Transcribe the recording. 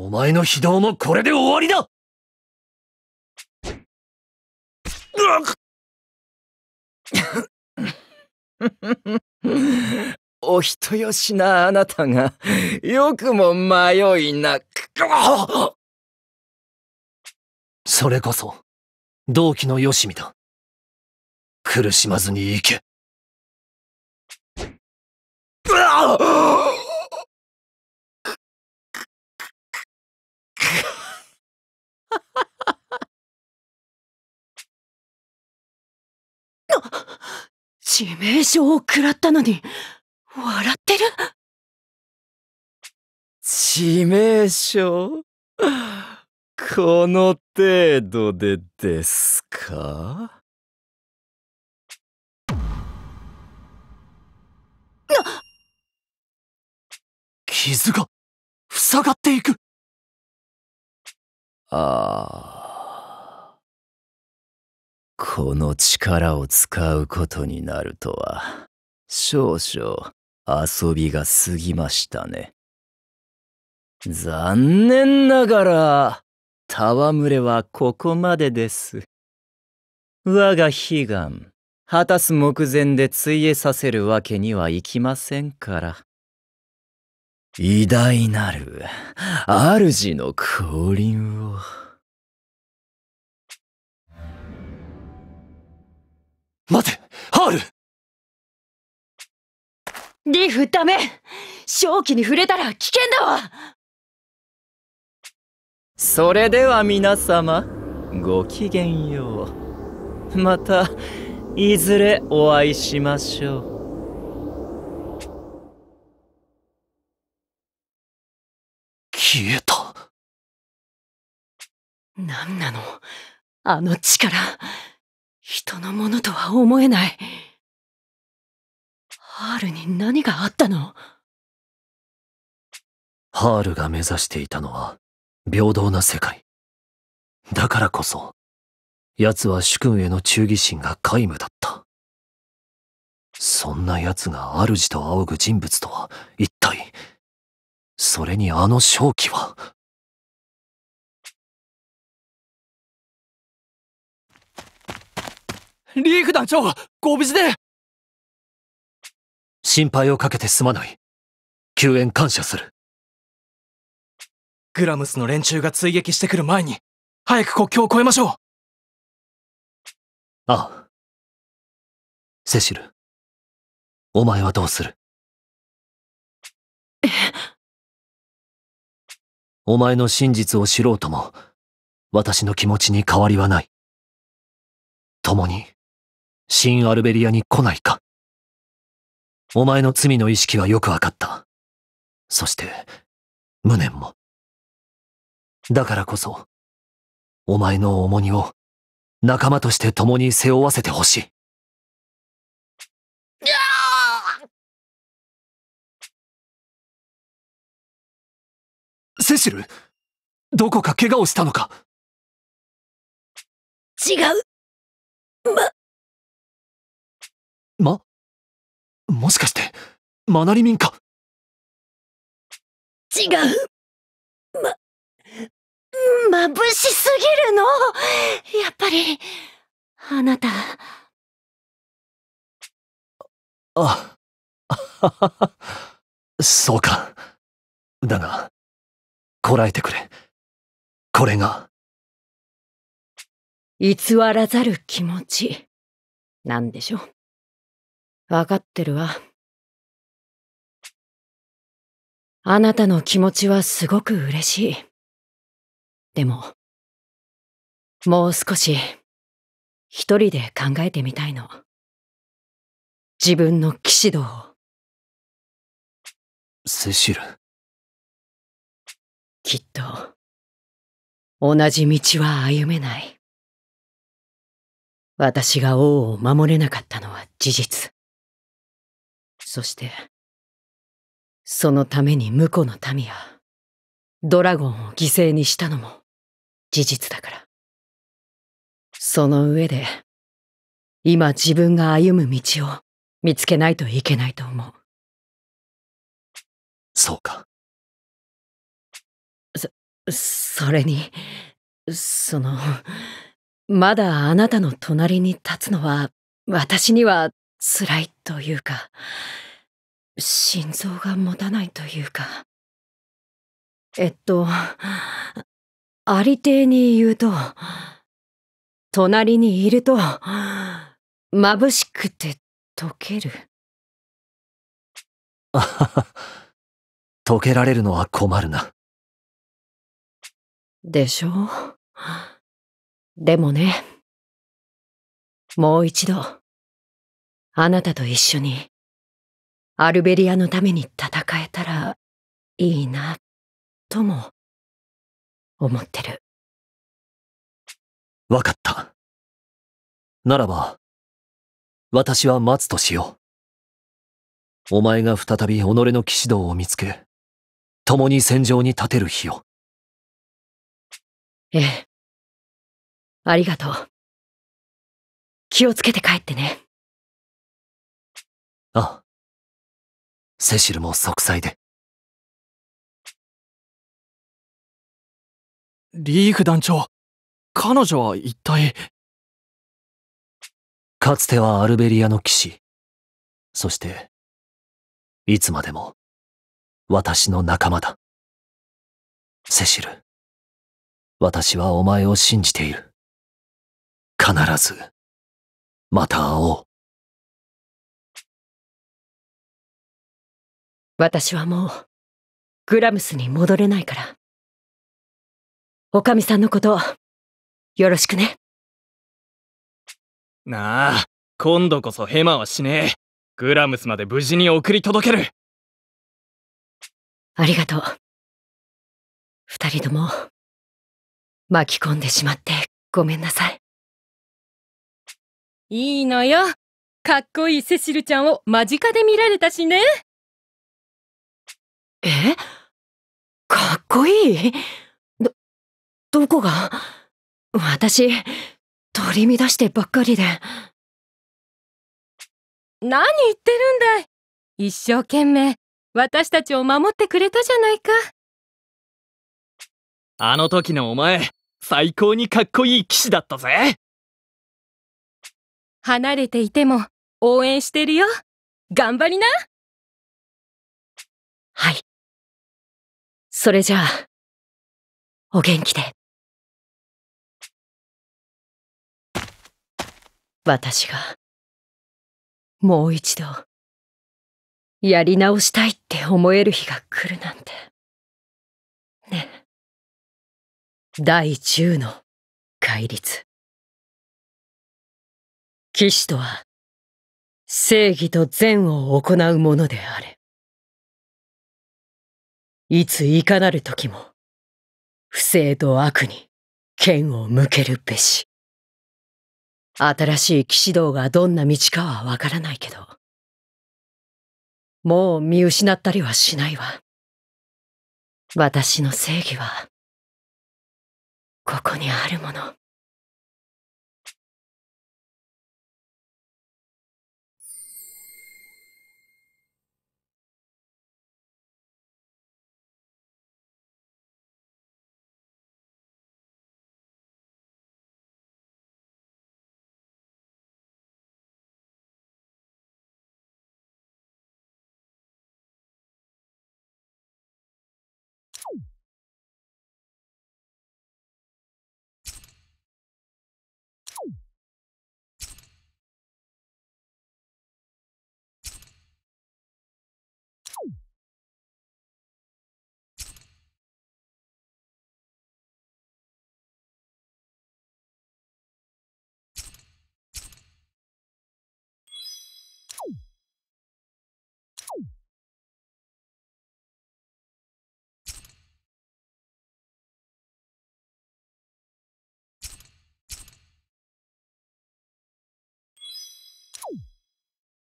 お前の非道もこれで終わりだお人よしなあなたがよくも迷いなくそれこそ同期のよしみだ苦しまずに行けうわ致命傷を食らったのに、笑ってる致命傷この程度でですかな傷が塞がっていくああ。この力を使うことになるとは、少々遊びが過ぎましたね。残念ながら、戯れはここまでです。我が悲願、果たす目前でついえさせるわけにはいきませんから。偉大なる、主の降臨を。待てハールリーフダメ正気に触れたら危険だわそれでは皆様ごきげんようまたいずれお会いしましょう消えた。何なのあの力。人のものとは思えない。ハールに何があったのハールが目指していたのは平等な世界。だからこそ、奴は主君への忠義心が皆無だった。そんな奴が主と仰ぐ人物とは一体、それにあの正気は。リーフ団長ご無事で心配をかけてすまない。救援感謝する。グラムスの連中が追撃してくる前に、早く国境を越えましょうああ。セシル、お前はどうするお前の真実を知ろうとも、私の気持ちに変わりはない。共に、新アルベリアに来ないか。お前の罪の意識はよくわかった。そして、無念も。だからこそ、お前の重荷を仲間として共に背負わせてほしい。セシルどこか怪我をしたのか違う。ま、ま、もしかして、マナリミンか違う。ま、眩しすぎるのやっぱり、あなた。あ、あそうか。だが、こらえてくれ。これが。偽らざる気持ち、なんでしょう。わかってるわ。あなたの気持ちはすごく嬉しい。でも、もう少し、一人で考えてみたいの。自分の騎士道を。セシル。きっと、同じ道は歩めない。私が王を守れなかったのは事実。そしてそのために婿の民やドラゴンを犠牲にしたのも事実だからその上で今自分が歩む道を見つけないといけないと思うそうかそそれにそのまだあなたの隣に立つのは私には辛いというか心臓が持たないというかえっとありていに言うと隣にいると眩しくて溶けるあはは溶けられるのは困るなでしょうでもねもう一度あなたと一緒に、アルベリアのために戦えたらいいな、とも、思ってる。わかった。ならば、私は待つとしよう。お前が再び己の騎士道を見つけ、共に戦場に立てる日を。ええ。ありがとう。気をつけて帰ってね。ああ。セシルも息災で。リーフ団長、彼女は一体。かつてはアルベリアの騎士。そして、いつまでも、私の仲間だ。セシル、私はお前を信じている。必ず、また会おう。私はもう、グラムスに戻れないから。おかみさんのこと、よろしくね。なあ、今度こそヘマはしねえ。グラムスまで無事に送り届ける。ありがとう。二人とも、巻き込んでしまってごめんなさい。いいのよ。かっこいいセシルちゃんを間近で見られたしね。えかっこいいど、どこが私、取り乱してばっかりで。何言ってるんだい一生懸命、私たちを守ってくれたじゃないか。あの時のお前、最高にかっこいい騎士だったぜ離れていても応援してるよ頑張りなはいそれじゃあ、お元気で。私が、もう一度、やり直したいって思える日が来るなんて。ね。第10の戒律。騎士とは、正義と善を行うものであれ。いついかなる時も、不正と悪に剣を向けるべし。新しい騎士道がどんな道かはわからないけど、もう見失ったりはしないわ。私の正義は、ここにあるもの。Woo!